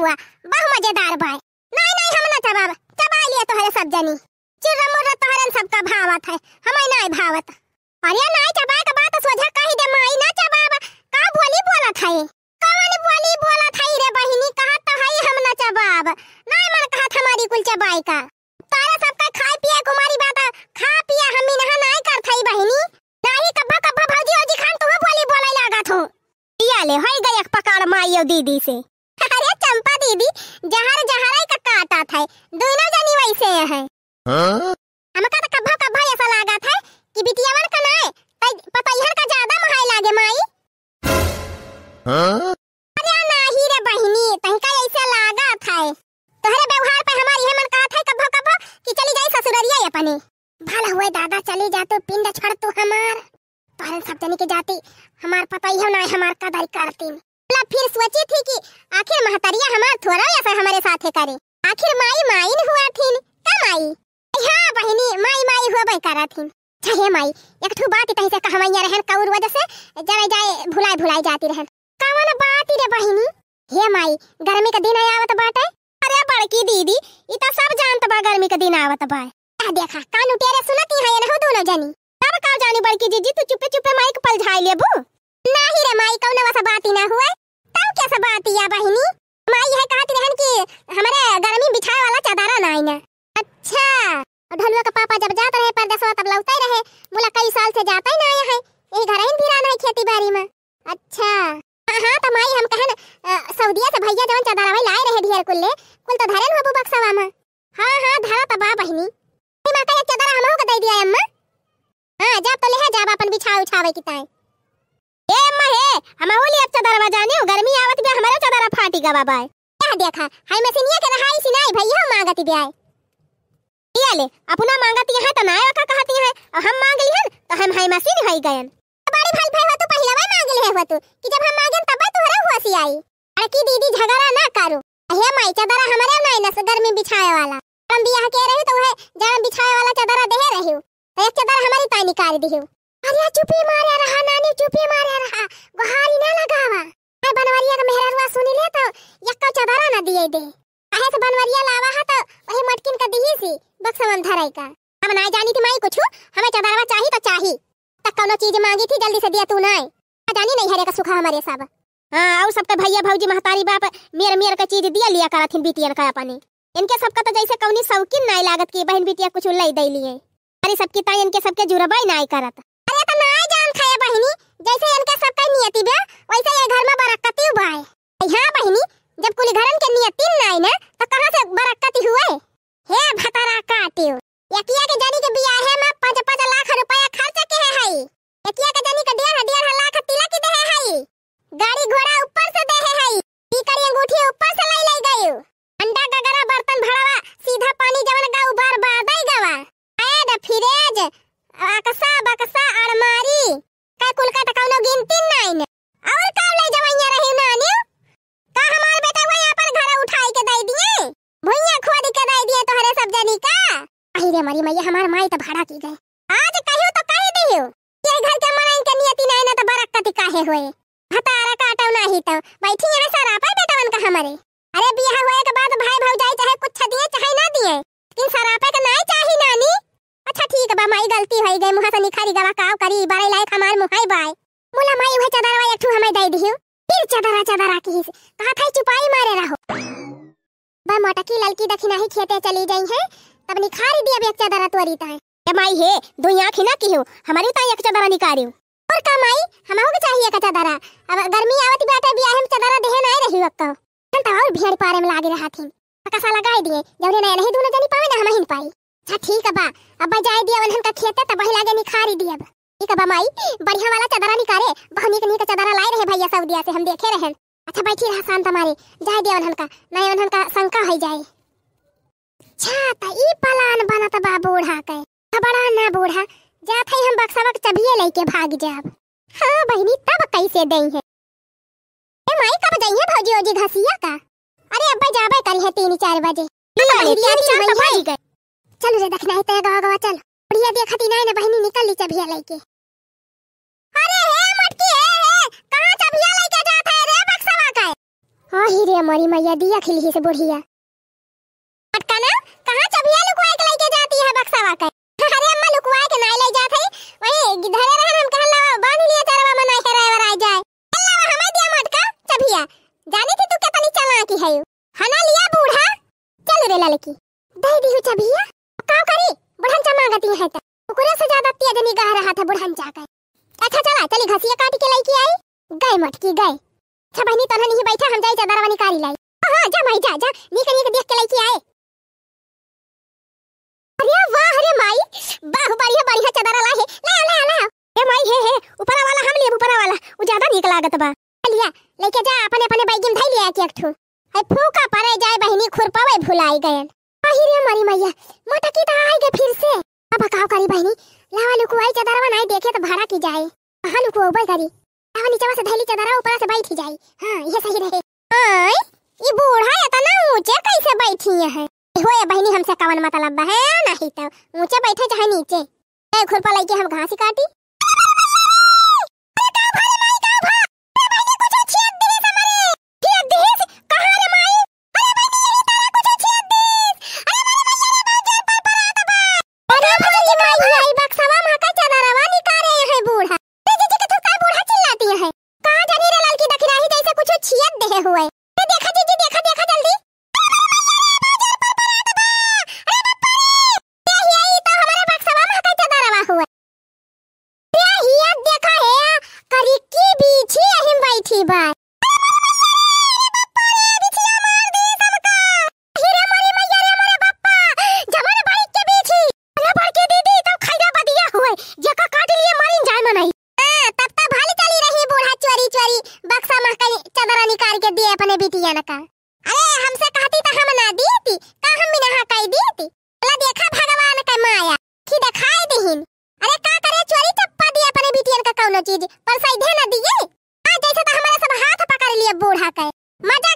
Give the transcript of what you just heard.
हुआ बहु मजेदार बाय नहीं नहीं हम ना चबाब चबा लिए तो हरे सब जनी चिररा मोररा तो हरन सबका भावत है हमें नहीं भावत अरे नहीं चबा का बात सोझा कही दे माई ना चबाब का बोली बोला है कौन बोली बोला है रे बहिनी कहा तो है हम ना चबाब नहीं मन कहा हमारी कुल चबाई का तारा सबका खाए पिए कुमारी बात खा पिया हम इनहा नहीं कर थई बहिनी नहीं कब्बा कब्बा भौजी ओजी खान तो बोली बोला लागत हो या ले होई गई पकड़ माई और दीदी से चंपा दीदी जहर जहर कक्का आता था दोनों जानी वैसे है हमका तो कब्बा कब्बा ऐसा लगा था कि बिटियावन का नाय तई पतईहर का ज्यादा महाई लागे माई अरे नाही रे बहिनी तहका ऐसा लगा था तोहरे व्यवहार पे हमारी है मन कहा था कब्बा कब्बा कि चली जाई ससुररिया अपने भला हुए दादा चली जा तो पिंड छोड़ तू हमार तोहरे सब जनी के जाती हमार पतईहर नाय हमार कदर करतीन फिर सोची थी कि आखिर महतरिया हमार थोड़ा या फिर हमारे साथ है करे आखिर माई माइन हुआ थीन तब आई हाँ बहिनी माई माई हुआ बह करा थीन चाहे माई एक ठू बात कहीं से कहवैया रहन कौर वजह से जाए जाए भुलाए भुलाए जाती रहन कावन बात रे बहिनी हे माई गर्मी का दिन आवत बात है अरे बड़की दीदी इता तो सब जानत बा गर्मी का दिन आवत बा आ देखा कान उठेरे सुनती है ना दोनों जानी तब का जानी बड़की जीजी तू चुपे चुपे माइक पल झाई लेबू नहीं रे माई कौन वसा बात ही ना हुआ क्या सब बात या बहिनी माई है कहत रहन कि हमारे गर्मी बिछाए वाला चादरा ना आईना अच्छा और ढलुआ का पापा जब जात रहे परदेसवा तब लौटते रहे बोला कई साल से जाता ही ना आया है यही घर ही फिरा ना खेती बाड़ी में अच्छा हां हाँ, तो माई हम कहन सऊदीया से भैया जवन चादरा भाई लाए रहे ढेर कुल ले कुल तो धरन हबू बक्सावा में हां हां धरा त तो बा बहिनी मां का चादरा हमहू के दे दिया अम्मा हां जा तो ले जा अपन बिछा उछावे की ताई हमर ओली अच्छा दरवाजा नहीं गर्मी आवत बे हमर अच्छा दरवाजा फाटी गबा बाय क्या देखा हाय मसिनिया के हाय सिनाई भैया मांगती बे आए ये ले अपना मांगती है तो नायो का कहती है और हम मांग ली हन तो हम हाय मसिन हो गयन बड़ी भल हो तो पहला बार मांग ले हो तू कि जब हम मांगन तब हुआ सी आई अरे की दीदी झगड़ा ना करो हे माई चदरा हमारे नाई ना सदर तो बिछाए वाला हम बियाह के रहे तो है जान बिछाए वाला चदरा दे रहे तो एक चदरा हमारी ताई निकाल दियो अरे चुपी मार यार हां नानी चुपी मार यार हां गोहाली ना लगावा है बनवरिया के मेहरानवा सुनी ले तो यक्का चदारा ना दिए दे काहे से तो बनवरिया लावा हा तो वही मटकिन का दिही सी बक्सा में धराई का हम ना जानी थी माई कुछ हमें चदारवा चाहिए तो चाहिए तक कोनो चीज मांगी थी जल्दी से दिया तू ना जानी नहीं हरे का सुखा हमारे सब हां और सबके भैया भौजी महतारी बाप मेर मेर का चीज दिया लिया करथिन बिटियन का अपने इनके सबका तो जैसे कौनी शौकीन नाई लागत की बहन बिटिया कुछ लई दैली है अरे सबकी ताई इनके सबके जुरबाई नाई करत बहिनी जैसे इनके सब का नियति बे वैसे ये घर में बरकत ही हुआ है हां बहिनी जब कुल घरन के नियति नाई ना तो कहां से बरकत ही हुआ है हे भतरा काटियो यकिया के जानी के बिया हमार कुल का टकाउनो गिनती नाइन और का ले जवैया रही नानी का तो हमार बेटा को यहां पर घर उठाई के दई दिए भुइया खोद के दई दिए तोहरे सब जनी का अही रे मरी मैया हमार माई तो भाड़ा की गए आज कहियो तो कह दियो ये घर के मनाई के नियति नाइन तो बरकत काहे होए हतारा काटो नाही तो बैठी यहां सारा पर बेटावन का हमारे अरे बियाह होए के बाद भाई भौजाई चाहे कुछ दिए चाहे ना दिए लेकिन सरापे के नहीं चाहिए नानी अच्छा ठीक बा माई गलती होई गई मुहा से निखारी गवा काव करी बारे लायक हमार मुहाई बाय मोला माई वह चदरवा एक ठू हमें दे दियो फिर चदरा चदरा की हिस कहा था चुपाई मारे रहो बा मटकी ललकी दखी नहीं खेते चली जाई है तब निखारी दिया एक चदरा तोरी ता ए माई हे दुई आंख ना की हो हमारी ता एक चदरा निकारियो और का माई हमहु के चाहिए का चदरा अब गर्मी आवत बाटे बियाह हम चदरा देहे ना रही तंत तो। तो और भीड़ पारे में लागे रहा थी कसा लगाई दिए जब नहीं नहीं दोनों जानी पावे ना हमहिन पाई अच्छा ठीक है बा अब जाए दिया वनहन का खेत है त बही लागे निखारी दिया बा ठीक है बा माई बढ़िया वाला चदरा निकारे बहनी के निक चदरा लाए रहे भैया सऊदिया से हम देखे रहे अच्छा बैठी रहा शांत हमारे जाए दिया वनहन का नए वनहन का शंका है जाए अच्छा त ई पलान बनत बा बूढ़ा के बड़ा ना बूढ़ा जात है हम बक्सावक चबिए लेके भाग जाब हां बहनी तब कैसे दई है ए माई कब जाई है भौजी ओजी घसिया का अरे अब्बा जाबे करी है 3 4 बजे ना ना बहनी शांत भाई गए चल रे देखना है तेरा गवा गवा चल बढ़िया देखती नहीं ना बहनी निकल ली चबिया लेके अरे हे मटकी हे हे कहां चबिया लेके जाता है रे बक्सवा का हां ही रे मोरी मैया दिया खिलही से बुढ़िया कितनी अजनी गा रहा था बुढ़न जाकर अच्छा चला चली घसिया काट के लाई की आई गए मटकी गए अच्छा बहनी तरह नहीं बैठा हम जाई जा चदरवा निकाली लाई हां हाँ, जा माई जा जा नी निकल के देख के लाई की आए अरे वाह अरे माई बाह बढ़िया बढ़िया चदरा ला है ला ला ला ए माई हे हे ऊपर वाला हम लेब ऊपर वाला वो ज्यादा निक लागत बा लिया लेके जा अपने अपने बैगिन धई लिया के एकठो ए फूका परे जाए बहनी खुरपावे भुलाई गए अहिरे मरी मैया मोटकी त आई ऊपर करी आ नीचवा से धैली चदरा ऊपर से बैठ ही जाई हां ये सही रहे ओए ये बूढ़ा है तना ऊंचे कैसे बैठी है होए बहनी हमसे कवन मतलब है नहीं तो ऊंचे बैठे चाहे नीचे ए खुरपा लेके हम घास काटी अरे हमसे कहती तो हम ना दी थी का हम हाँ बिना कह दी थी ला देखा भगवान का माया कि दिखाई दहिन अरे का करे चोरी चप्पा दिया अपने बिटियन का कोनो चीज पर सीधे ना दिए आ हाँ, जैसे तो हमारा सब हाथ पकड़ लिए बूढ़ा के मजा